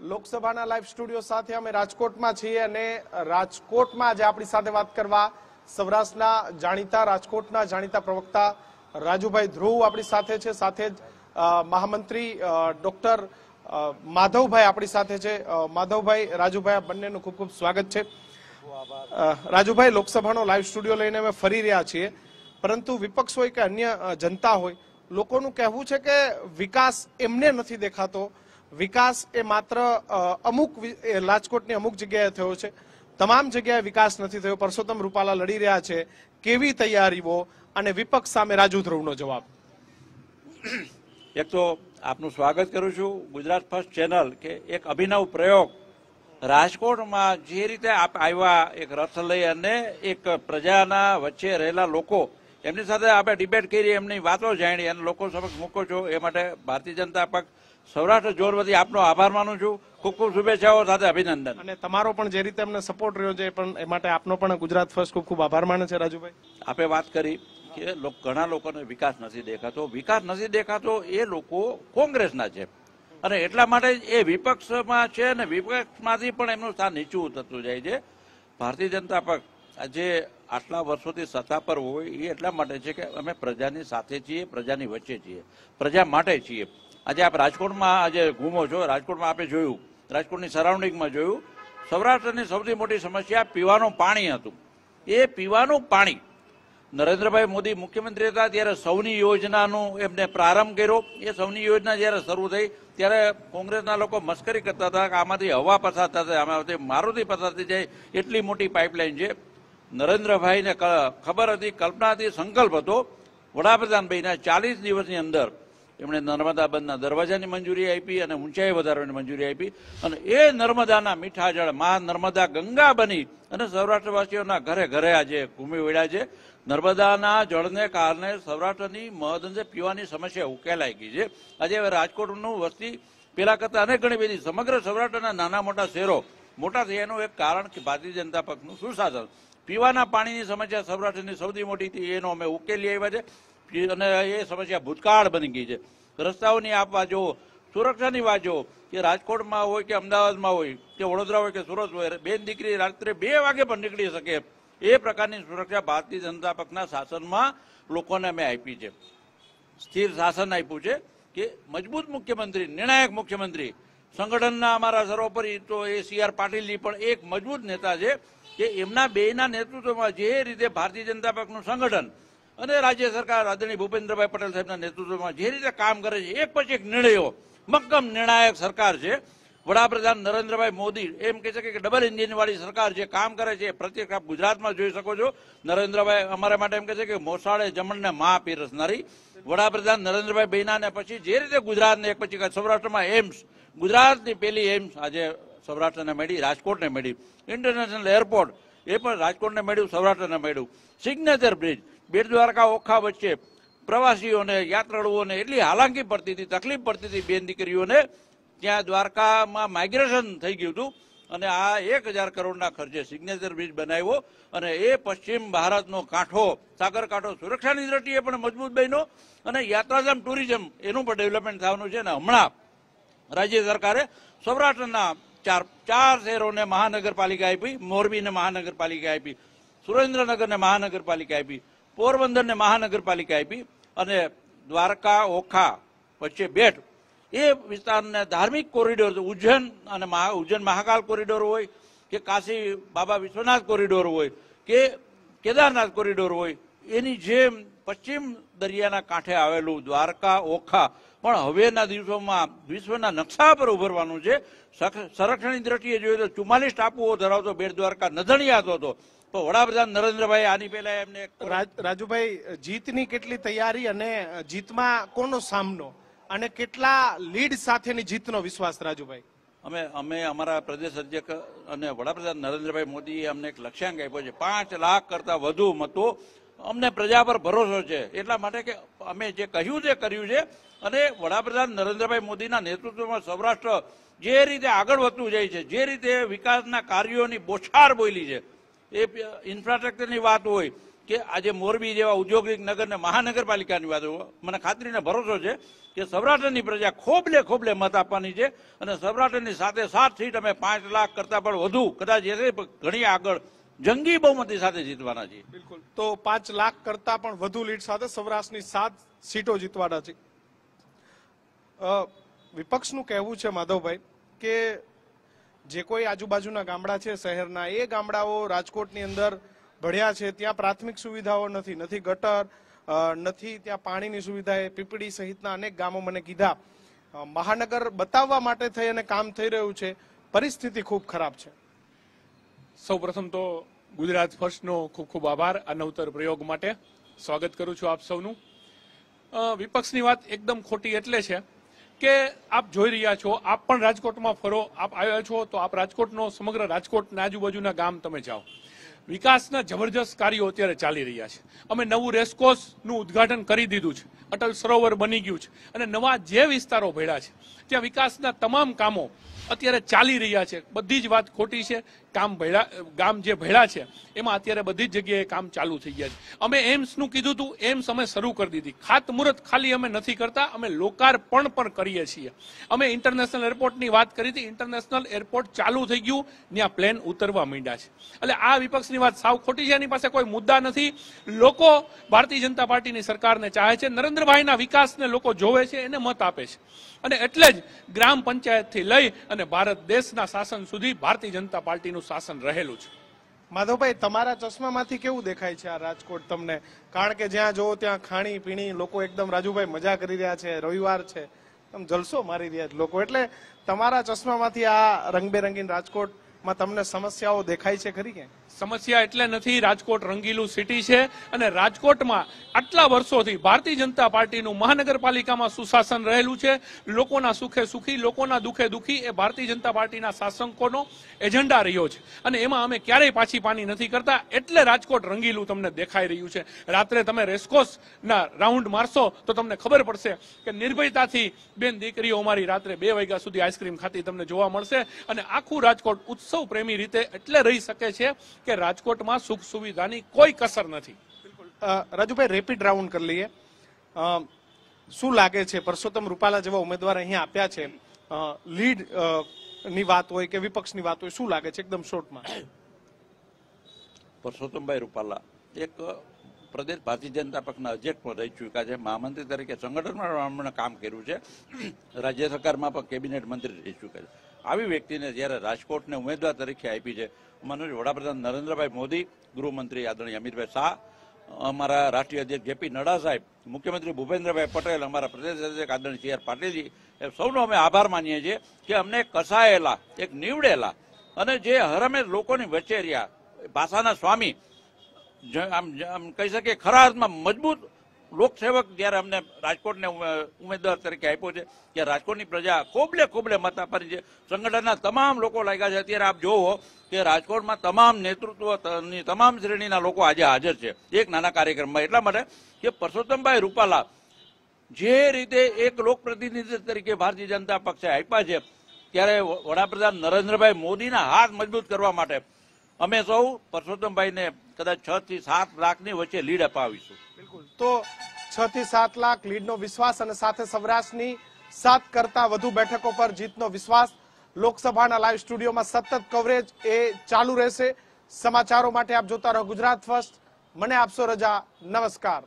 લોકસભાના live studio સાથે અમે રાજકોટમાં છીએ અને રાજકોટમાં આજે આપણી સાથે વાત કરવા સૌરાષ્ટ્રના જાણીતા રાજકોટના જાણીતા પ્રવક્તા રાજુભાઈ ધ્રુવ આપણી સાથે છે સાથે જ મહામંત્રી ડોક્ટર માધવભાઈ આપણી સાથે છે માધવભાઈ રાજુભાઈ આ બંનેનું ખૂબ ખૂબ સ્વાગત છે રાજુભાઈ લોકસભાનો લાઈવ સ્ટુડિયો લઈને અમે ફરી રહ્યા છીએ પરંતુ વિપક્ષ હોય કે અન્ય જનતા હોય લોકોનું કહેવું છે કે વિકાસ એમને નથી દેખાતો વિકાસ એ માત્ર અમુક રાજકોટની અમુક જગ્યાએ થયો છે તમામ જગ્યાએ વિકાસ નથી થયો પરસોત્તમ રૂપાલા લડી રહ્યા છે કેવી તૈયારીઓ અને વિપક્ષ સામે રાજુ ધ્રુવનો જવાબ એક તો આપનું સ્વાગત કરું છું ગુજરાત ફર્સ્ટ ચેનલ કે એક અભિનવ પ્રયોગ રાજકોટમાં જે રીતે આપ આવ્યા એક રથ લઈ અને એક પ્રજાના વચ્ચે રહેલા લોકો એમની સાથે આપણે ડિબેટ કરી એમની વાતો જાણી અને લોકો સમક્ષ મૂકો છો એ માટે ભારતીય જનતા પક્ષ સૌરાષ્ટ્ર જોર વતી આપનો આભાર માનું છું ખૂબ ખૂબ શુભેચ્છાઓ સાથે અભિનંદન અને તમારો પણ જે રીતે અમને સપોર્ટ રહ્યો છે પણ એ માટે આપનો પણ ગુજરાત ફર્સ્ટ ખૂબ ખૂબ આભાર માને છે રાજુભાઈ આપે વાત કરી કે ઘણા લોકોને વિકાસ નથી દેખાતો વિકાસ નથી દેખાતો એ લોકો કોંગ્રેસના છે અને એટલા માટે એ વિપક્ષમાં છે અને વિપક્ષમાંથી પણ એમનું સ્થાન નીચું થતું જાય છે ભારતીય જનતા પક્ષ આજે આટલા વર્ષોથી સત્તા પર હોય એ એટલા માટે છે કે અમે પ્રજાની સાથે છીએ પ્રજાની વચ્ચે છીએ પ્રજા માટે છીએ આજે આપ રાજકોટમાં આજે ઘૂમો છો રાજકોટમાં આપે જોયું રાજકોટની સરાઉન્ડિંગમાં જોયું સૌરાષ્ટ્રની સૌથી મોટી સમસ્યા પીવાનું પાણી હતું એ પીવાનું પાણી નરેન્દ્રભાઈ મોદી મુખ્યમંત્રી હતા ત્યારે સૌની યોજનાનો એમને પ્રારંભ કર્યો એ સૌની યોજના જ્યારે શરૂ થઈ ત્યારે કોંગ્રેસના લોકો મસ્કરી કરતા હતા કે આમાંથી હવા પસાર થશે આમાંથી મારુતિ પસાર થઈ જાય એટલી મોટી પાઇપલાઇન છે નરેન્દ્રભાઈને ખબર હતી કલ્પનાથી સંકલ્પ હતો વડાપ્રધાનભાઈના ચાલીસ દિવસની અંદર એમણે નર્મદા બંધના દરવાજાની મંજૂરી આપી અને ઊંચાઈ વધારવાની મંજૂરી આપી અને એ નર્મદાના મીઠા જળ મહા નર્મદા ગંગા બની અને સૌરાષ્ટ્રવાસીઓના ઘરે ઘરે આજે ઘૂમી વળ્યા છે નર્મદાના જળને કારણે સૌરાષ્ટ્રની મહદંશે પીવાની સમસ્યા ઉકેલાઈ ગઈ છે આજે હવે રાજકોટનું વસ્તી પેલા કરતા અનેક ઘણી બધી સમગ્ર સૌરાષ્ટ્રના નાના મોટા શહેરો મોટા થયાનું એક કારણ કે ભારતીય જનતા પક્ષનું સુશાસન પીવાના પાણીની સમસ્યા સૌરાષ્ટ્રની સૌથી મોટી હતી એનો અમે ઉકેલી આવ્યા છે અને એ સમસ્યા ભૂતકાળ બની ગઈ છે રસ્તાઓની આપવા જો સુરક્ષાની વાત જો કે રાજકોટમાં હોય કે અમદાવાદમાં હોય કે વડોદરા હોય કે સુરત હોય બેન દીકરી રાત્રે બે વાગે પણ નીકળી શકે એ પ્રકારની સુરક્ષા ભારતીય જનતા પક્ષના શાસનમાં લોકોને અમે આપી છે સ્થિર શાસન આપ્યું છે કે મજબૂત મુખ્યમંત્રી નિર્ણાયક મુખ્યમંત્રી સંગઠનના અમારા સર્વોપરી તો એ સી આર પાટીલજી પણ એક મજબૂત નેતા છે કે એમના બેના નેતૃત્વમાં જે રીતે ભારતીય જનતા પક્ષનું સંગઠન અને રાજ્ય સરકાર આદરણીય ભૂપેન્દ્રભાઈ પટેલ સાહેબના નેતૃત્વમાં જે રીતે કામ કરે છે એક પછી એક નિર્ણયો મક્કમ નિર્ણાયક સરકાર છે વડાપ્રધાન નરેન્દ્રભાઈ મોદી એમ કહે છે કે ડબલ ઇન્જિનવાળી સરકાર જે કામ કરે છે એ પ્રત્યેક આપ ગુજરાતમાં જોઈ શકો છો નરેન્દ્રભાઈ અમારા માટે એમ કહે છે કે મોસાળે જમણને મા પીરસનારી વડાપ્રધાન નરેન્દ્રભાઈ બહેના પછી જે રીતે ગુજરાતને એક પછી સૌરાષ્ટ્રમાં એમ્સ ગુજરાતની પેલી એમ્સ આજે સૌરાષ્ટ્રને મળી રાજકોટને મળી ઇન્ટરનેશનલ એરપોર્ટ એ પણ રાજકોટને મળ્યું સૌરાષ્ટ્રને મળ્યું સિગ્નેચર બ્રિજ બેટ દ્વારકા ઓખા વચ્ચે પ્રવાસીઓને યાત્રાળુઓને એટલી હાલાકી પડતી હતી તકલીફ પડતી હતી બેન દીકરીઓને ત્યાં દ્વારકામાં માઇગ્રેશન થઈ ગયું હતું અને આ એક હજાર કરોડના ખર્ચે સિગ્નેચર બ્રિજ બનાવ્યો અને એ પશ્ચિમ ભારતનો કાંઠો સાગરકાંઠો સુરક્ષાની દ્રષ્ટિએ પણ મજબૂત બન્યો અને યાત્રાધામ ટુરિઝમ એનું પણ ડેવલપમેન્ટ થવાનું છે અને હમણાં રાજ્ય સરકારે સૌરાષ્ટ્રના ચાર ચાર શહેરોને મહાનગરપાલિકા આપી મોરબીને મહાનગરપાલિકા આપી સુરેન્દ્રનગરને મહાનગરપાલિકા આપી પોરબંદરને મહાનગરપાલિકા આપી અને દ્વારકા ઓખા વચ્ચે બેટ એ વિસ્તારને ધાર્મિક કોરિડોર ઉજ્જૈન અને ઉજ્જૈન મહાકાલ કોરિડોર હોય કે કાશી બાબા વિશ્વનાથ કોરિડોર હોય કે કેદારનાથ કોરિડોર હોય એની જેમ પશ્ચિમ દરિયાના કાંઠે આવેલું દ્વારકા ઓખા પણ હવેના દિવસોમાં વિશ્વના નકશા પર ઉભરવાનું છે સંરક્ષણની દ્રષ્ટિએ જોઈએ તો ચુમ્માલીસ ટાપુઓ ધરાવતો બેટ દ્વારકા નધણિયાતો હતો તો વડાપ્રધાન નરેન્દ્રભાઈ આની પહેલા એમને રાજુભાઈ જીતની કેટલી તૈયારી અને જીતમાં કોનો સામનો અને કેટલા લીડ સાથેની જીતનો વિશ્વાસ રાજુભાઈ અમે અમે અમારા પ્રદેશ અધ્યક્ષ અને વડાપ્રધાન નરેન્દ્રભાઈ મોદીએ અમને એક લક્ષ્યાંક આપ્યો છે પાંચ લાખ કરતાં વધુ મતો અમને પ્રજા પર ભરોસો છે એટલા માટે કે અમે જે કહ્યું તે કર્યું છે અને વડાપ્રધાન નરેન્દ્રભાઈ મોદીના નેતૃત્વમાં સૌરાષ્ટ્ર જે રીતે આગળ વધતું જાય છે જે રીતે વિકાસના કાર્યોની બોછાર બોલી છે એ ઇન્ફ્રાસ્ટ્રક્ચરની વાત હોય કે આજે મોરબી જેવા ઉદ્યોગિક નગર ને મહાનગરપાલિકાની વાત મને ખાતરીને ભરોસો છે કે સૌરાષ્ટ્રની પ્રજા ખોબલે ખોબલે મત આપવાની છે અને સૌરાષ્ટ્રની સાથે સાત સીટ અમે પાંચ લાખ કરતાં પણ વધુ કદાચ એ ઘણી આગળ જંગી બહુમતી સાથે જીતવાના છે બિલકુલ તો પાંચ લાખ કરતા પણ વધુ લીડ સાથે સૌરાષ્ટ્રની સાત સીટો જીતવાના છે વિપક્ષનું કહેવું છે માધવભાઈ કે જે કોઈ આજુબાજુના ગામડા છે શહેરના એ ગામડાઓ રાજકોટની અંદર ભળ્યા છે ત્યાં પ્રાથમિક સુવિધાઓ નથી નથી ગટર નથી ત્યાં પાણીની સુવિધા એ પીપળી સહિતના અનેક ગામો મને કીધા મહાનગર બતાવવા માટે થઈ અને કામ થઈ રહ્યું છે પરિસ્થિતિ ખૂબ ખરાબ છે સૌપ્રથમ તો ગુજરાત ફર્સ્ટનો ખૂબ ખૂબ આભાર આ નવતર પ્રયોગ માટે સ્વાગત કરું છું આપ સૌનું વિપક્ષની વાત એકદમ ખોટી એટલે છે કે આપ જોઈ રહ્યા છો આપ પણ રાજકોટમાં ફરો આપ આવ્યા છો તો આપ રાજકોટનો સમગ્ર રાજકોટ રાજકોટના આજુબાજુના ગામ તમે જાઓ વિકાસના જબરજસ્ત કાર્યો અત્યારે ચાલી રહ્યા છે અમે નવું રેસકોર્સનું ઉદઘાટન કરી દીધું છે અટલ સરોવર બની ગયું છે અને નવા જે વિસ્તારો ભેળા છે ત્યાં વિકાસના તમામ કામો અત્યારે ચાલી રહ્યા છે બધી જ વાત ખોટી છે કામ ભેળા ગામ જે ભેળા છે એમાં અત્યારે બધી જ જગ્યાએ કામ ચાલુ થઈ ગયા છે અમે એમ્સનું કીધું હતું એમ્સ અમે શરૂ કરી દીધી ખાતમુહૂર્ત ખાલી અમે નથી કરતા અમે લોકાર્પણ પણ કરીએ છીએ અમે ઇન્ટરનેશનલ એરપોર્ટની વાત કરી હતી ઇન્ટરનેશનલ એરપોર્ટ ચાલુ થઈ ગયું ત્યાં પ્લેન ઉતરવા માંડ્યા છે એટલે આ વિપક્ષની કોંગ્રેસની વાત સાવ ખોટી છે એની પાસે કોઈ મુદ્દા નથી લોકો ભારતીય જનતા પાર્ટીની સરકારને ચાહે છે નરેન્દ્રભાઈના વિકાસને લોકો જોવે છે એને મત આપે છે અને એટલે જ ગ્રામ પંચાયતથી લઈ અને ભારત દેશના શાસન સુધી ભારતીય જનતા પાર્ટીનું શાસન રહેલું છે માધવભાઈ તમારા ચશ્મામાંથી કેવું દેખાય છે આ રાજકોટ તમને કારણ કે જ્યાં જોવો ત્યાં ખાણી પીણી લોકો એકદમ રાજુભાઈ મજા કરી રહ્યા છે રવિવાર છે એકદમ જલસો મારી રહ્યા છે લોકો એટલે તમારા ચશ્મામાંથી આ રંગબેરંગીન રાજકોટમાં તમને સમસ્યાઓ દેખાય છે ખરી કે સમસ્યા એટલે નથી રાજકોટ રંગીલું સિટી છે અને રાજકોટમાં આટલા વર્ષોથી ભારતીય જનતા પાર્ટીનું મહાનગરપાલિકામાં સુશાસન રહેલું છે લોકોના સુખે સુખી લોકોના દુઃખે દુઃખી એ ભારતીય જનતા પાર્ટીના શાસકોનો એજન્ડા રહ્યો છે અને એમાં અમે ક્યારેય પાછી પાની નથી કરતા એટલે રાજકોટ રંગીલું તમને દેખાઈ રહ્યું છે રાત્રે તમે રેસ્કોસના રાઉન્ડ મારશો તો તમને ખબર પડશે કે નિર્ભયતાથી બેન દીકરીઓ અમારી રાત્રે બે વાગ્યા સુધી આઈસ્ક્રીમ ખાતી તમને જોવા મળશે અને આખું રાજકોટ ઉત્સવ પ્રેમી રીતે એટલે રહી શકે છે કે રાજકોટમાં સુખ સુવિધાની કોઈ કસર નથી રાજુભાઈ રેપિડ રાઉન્ડ કરી લઈએ શું લાગે છે પરસોત્તમ રૂપાલા જેવા ઉમેદવાર અહીંયા આપ્યા છે લીડ ની વાત હોય કે વિપક્ષની વાત હોય શું લાગે છે એકદમ શોર્ટમાં પરસોત્તમભાઈ રૂપાલા એક પ્રદેશ ભારતીય જનતા પક્ષના અધ્યક્ષ રહી ચૂક્યા છે મહામંત્રી તરીકે સંગઠનમાં કામ કર્યું છે રાજ્ય સરકારમાં પણ કેબિનેટ મંત્રી રહી ચૂક્યા છે આવી વ્યક્તિને જ્યારે રાજકોટને ઉમેદવાર તરીકે આપી છે મનોજ વડાપ્રધાન નરેન્દ્રભાઈ મોદી ગૃહમંત્રી આદરણીય અમિતભાઈ શાહ અમારા રાષ્ટ્રીય અધ્યક્ષ જેપી નડ્ડા સાહેબ મુખ્યમંત્રી ભૂપેન્દ્રભાઈ પટેલ અમારા પ્રદેશ અધ્યક્ષ આદરણીય સી આર પાટીલજી એ સૌનો અમે આભાર માનીએ છીએ કે અમને કસાયેલા એક નીવડેલા અને જે હરમે લોકોની વચ્ચે રહ્યા ભાષાના સ્વામી આમ આમ કહી શકીએ ખરા અર્થમાં મજબૂત લોકસેવક જ્યારે અમને રાજકોટને ઉમેદવાર તરીકે આપ્યો છે કે રાજકોટની પ્રજા કોબલે કોબલે મત આપવાની છે સંગઠનના તમામ લોકો લાગ્યા છે અત્યારે આપ જોવો કે રાજકોટમાં તમામ નેતૃત્વની તમામ શ્રેણીના લોકો આજે હાજર છે એક નાના કાર્યક્રમમાં એટલા માટે કે પરસોત્તમભાઈ રૂપાલા જે રીતે એક લોકપ્રતિનિધિ તરીકે ભારતીય જનતા પક્ષે આપ્યા છે ત્યારે વડાપ્રધાન નરેન્દ્રભાઈ મોદીના હાથ મજબૂત કરવા માટે અમે સૌ પરસોત્તમભાઈને કદાચ છ થી સાત લાખની વચ્ચે લીડ અપાવીશું બિલકુલ તો છ થી સાત લાખ લીડનો વિશ્વાસ અને સાથે સૌરાષ્ટ્રની સાત કરતા વધુ બેઠકો પર જીતનો વિશ્વાસ લોકસભાના લાઈવ સ્ટુડિયોમાં સતત કવરેજ એ ચાલુ રહેશે સમાચારો માટે આપ જોતા રહો ગુજરાત ફર્સ્ટ મને આપશો રજા નમસ્કાર